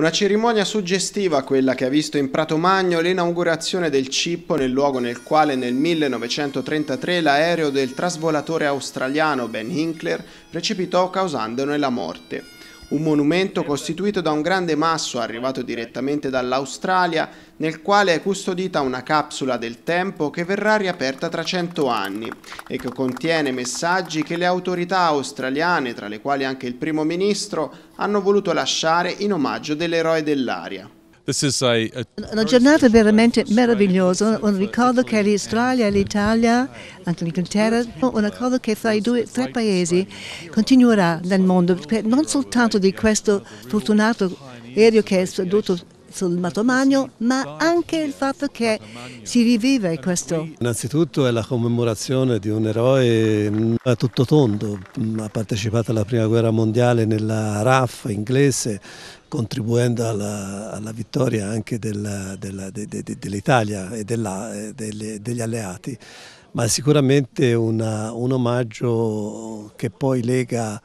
Una cerimonia suggestiva quella che ha visto in Prato Magno l'inaugurazione del Cippo nel luogo nel quale nel 1933 l'aereo del trasvolatore australiano Ben Hinkler precipitò causandone la morte un monumento costituito da un grande masso arrivato direttamente dall'Australia, nel quale è custodita una capsula del tempo che verrà riaperta tra cento anni e che contiene messaggi che le autorità australiane, tra le quali anche il primo ministro, hanno voluto lasciare in omaggio dell'eroe dell'aria. Una giornata veramente meravigliosa, un ricordo che l'Australia e l'Italia, anche l'Inghilterra, un accordo che fra i due tre paesi continuerà nel mondo, non soltanto di questo fortunato aereo che è stato sul Matomagno, ma anche il fatto che si rivive questo. Innanzitutto è la commemorazione di un eroe mm, a tutto tondo, mm, ha partecipato alla prima guerra mondiale nella RAF inglese, contribuendo alla, alla vittoria anche dell'Italia de, de, de, e degli alleati, ma è sicuramente una, un omaggio che poi lega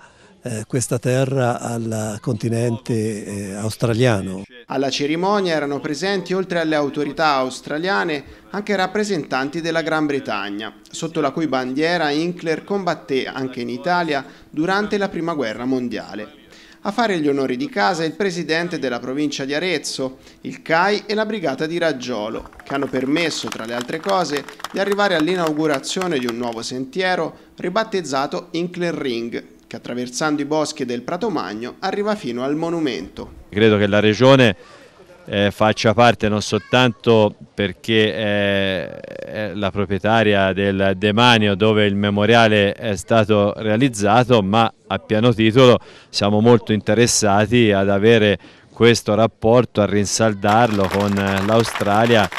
eh, questa terra al continente eh, australiano. Alla cerimonia erano presenti oltre alle autorità australiane anche rappresentanti della Gran Bretagna, sotto la cui bandiera Hinkler combatté anche in Italia durante la Prima Guerra Mondiale. A fare gli onori di casa il presidente della provincia di Arezzo, il CAI e la brigata di Raggiolo, che hanno permesso, tra le altre cose, di arrivare all'inaugurazione di un nuovo sentiero ribattezzato Inkler Ring, che attraversando i boschi del Prato Magno arriva fino al monumento. Credo che la regione eh, faccia parte non soltanto perché eh, è, la proprietaria del demanio dove il memoriale è stato realizzato, ma a piano titolo siamo molto interessati ad avere questo rapporto, a rinsaldarlo con eh, l'Australia